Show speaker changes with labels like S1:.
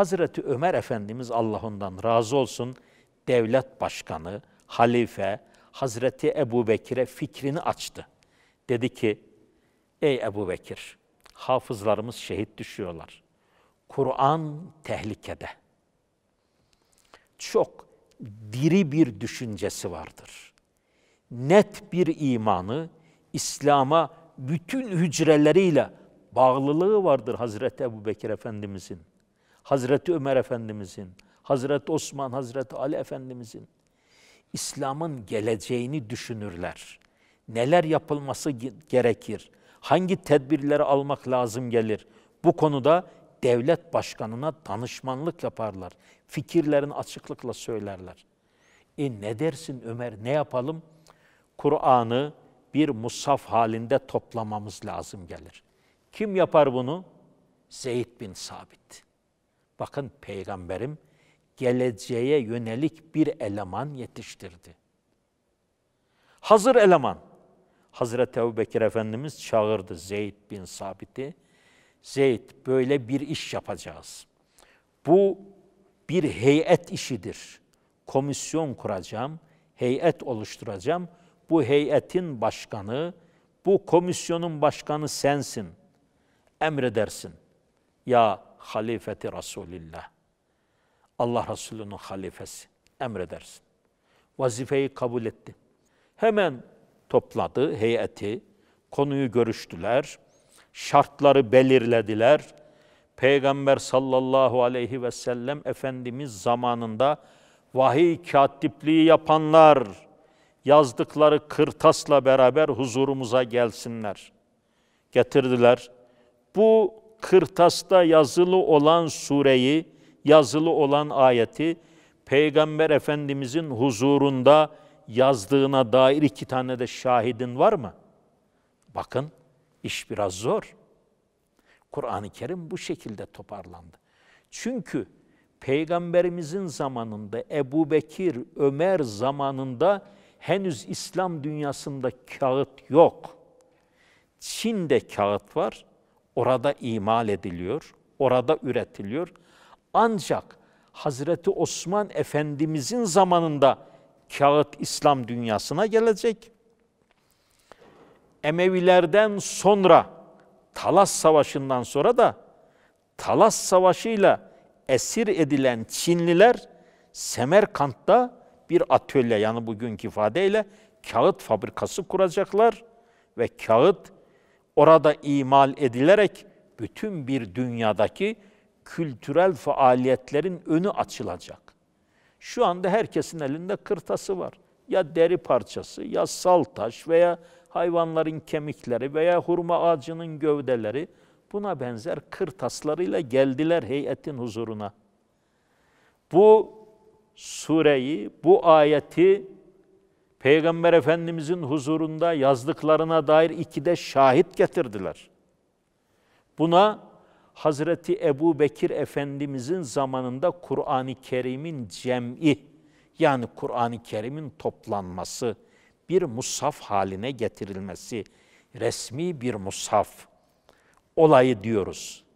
S1: Hazreti Ömer Efendimiz Allah ondan razı olsun devlet başkanı, halife Hazreti Ebu Bekir'e fikrini açtı. Dedi ki ey Ebu Bekir hafızlarımız şehit düşüyorlar. Kur'an tehlikede. Çok diri bir düşüncesi vardır. Net bir imanı, İslam'a bütün hücreleriyle bağlılığı vardır Hazreti Ebu Bekir Efendimizin. Hazreti Ömer Efendimizin, Hazreti Osman, Hazreti Ali Efendimizin İslam'ın geleceğini düşünürler. Neler yapılması gerekir? Hangi tedbirleri almak lazım gelir? Bu konuda devlet başkanına danışmanlık yaparlar. Fikirlerini açıklıkla söylerler. E ne dersin Ömer ne yapalım? Kur'an'ı bir musaf halinde toplamamız lazım gelir. Kim yapar bunu? Zeyd bin Sabit. Bakın peygamberim geleceğe yönelik bir eleman yetiştirdi. Hazır eleman. Hazreti Ebu Bekir Efendimiz çağırdı Zeyd bin Sabit'i. Zeyd böyle bir iş yapacağız. Bu bir heyet işidir. Komisyon kuracağım, heyet oluşturacağım. Bu heyetin başkanı, bu komisyonun başkanı sensin. Emredersin. Ya halifeti Resulillah. Allah Resulü'nün halifesi. Emredersin. Vazifeyi kabul etti. Hemen topladı heyeti, konuyu görüştüler, şartları belirlediler. Peygamber sallallahu aleyhi ve sellem Efendimiz zamanında vahiy katipliği yapanlar yazdıkları kırtasla beraber huzurumuza gelsinler. Getirdiler. Bu kırtasta yazılı olan sureyi, yazılı olan ayeti Peygamber Efendimizin huzurunda yazdığına dair iki tane de şahidin var mı? Bakın iş biraz zor. Kur'an-ı Kerim bu şekilde toparlandı. Çünkü Peygamberimizin zamanında Ebu Bekir, Ömer zamanında henüz İslam dünyasında kağıt yok. Çin'de kağıt var, orada imal ediliyor, orada üretiliyor. Ancak Hazreti Osman Efendimizin zamanında kağıt İslam dünyasına gelecek. Emevilerden sonra Talas Savaşı'ndan sonra da Talas Savaşı'yla esir edilen Çinliler Semerkant'ta bir atölye yani bugünkü ifadeyle kağıt fabrikası kuracaklar ve kağıt orada imal edilerek bütün bir dünyadaki kültürel faaliyetlerin önü açılacak. Şu anda herkesin elinde kırtası var. Ya deri parçası, ya sal taş veya hayvanların kemikleri veya hurma ağacının gövdeleri buna benzer kırtaslarıyla geldiler heyetin huzuruna. Bu sureyi, bu ayeti Peygamber Efendimizin huzurunda yazdıklarına dair iki de şahit getirdiler. Buna Hazreti Ebu Bekir Efendimizin zamanında Kur'an-ı Kerim'in cem'i yani Kur'an-ı Kerim'in toplanması, bir musaf haline getirilmesi, resmi bir musaf olayı diyoruz.